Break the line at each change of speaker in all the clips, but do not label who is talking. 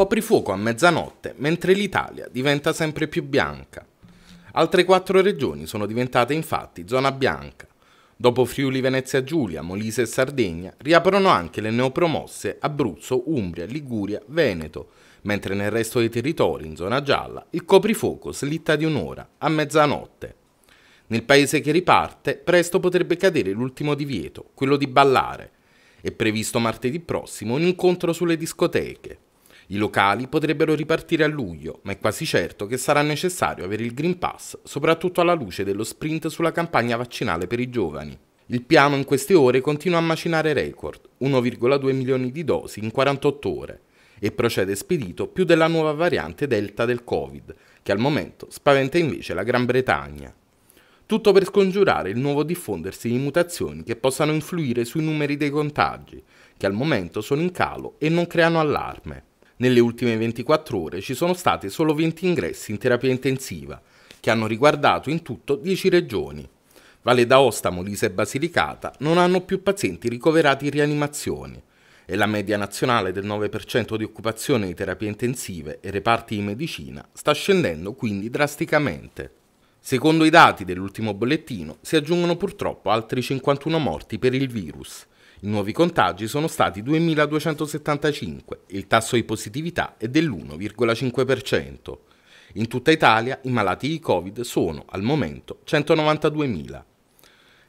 Coprifuoco a mezzanotte mentre l'Italia diventa sempre più bianca. Altre quattro regioni sono diventate infatti zona bianca. Dopo Friuli, Venezia Giulia, Molise e Sardegna, riaprono anche le neopromosse Abruzzo, Umbria, Liguria, Veneto, mentre nel resto dei territori in zona gialla il coprifuoco slitta di un'ora a mezzanotte. Nel paese che riparte, presto potrebbe cadere l'ultimo divieto, quello di ballare. È previsto martedì prossimo un incontro sulle discoteche. I locali potrebbero ripartire a luglio, ma è quasi certo che sarà necessario avere il Green Pass, soprattutto alla luce dello sprint sulla campagna vaccinale per i giovani. Il piano in queste ore continua a macinare record, 1,2 milioni di dosi in 48 ore, e procede spedito più della nuova variante Delta del Covid, che al momento spaventa invece la Gran Bretagna. Tutto per scongiurare il nuovo diffondersi di mutazioni che possano influire sui numeri dei contagi, che al momento sono in calo e non creano allarme. Nelle ultime 24 ore ci sono stati solo 20 ingressi in terapia intensiva, che hanno riguardato in tutto 10 regioni. Valle d'Aosta, Molise e Basilicata non hanno più pazienti ricoverati in rianimazione e la media nazionale del 9% di occupazione di terapie intensive e reparti di medicina sta scendendo quindi drasticamente. Secondo i dati dell'ultimo bollettino si aggiungono purtroppo altri 51 morti per il virus, i nuovi contagi sono stati 2.275 e il tasso di positività è dell'1,5%. In tutta Italia i malati di Covid sono al momento 192.000.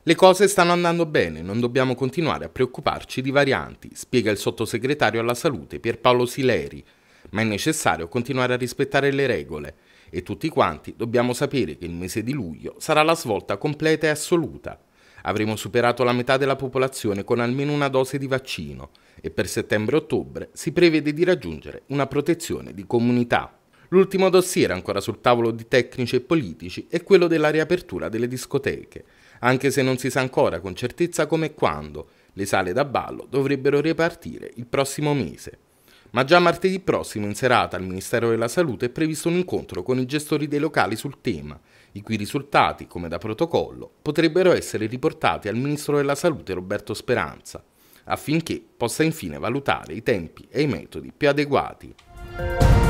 Le cose stanno andando bene, non dobbiamo continuare a preoccuparci di varianti, spiega il sottosegretario alla salute Pierpaolo Sileri, ma è necessario continuare a rispettare le regole e tutti quanti dobbiamo sapere che il mese di luglio sarà la svolta completa e assoluta avremo superato la metà della popolazione con almeno una dose di vaccino e per settembre-ottobre si prevede di raggiungere una protezione di comunità. L'ultimo dossier ancora sul tavolo di tecnici e politici è quello della riapertura delle discoteche, anche se non si sa ancora con certezza come e quando le sale da ballo dovrebbero ripartire il prossimo mese. Ma già martedì prossimo in serata al Ministero della Salute è previsto un incontro con i gestori dei locali sul tema, i cui risultati, come da protocollo, potrebbero essere riportati al Ministro della Salute Roberto Speranza, affinché possa infine valutare i tempi e i metodi più adeguati.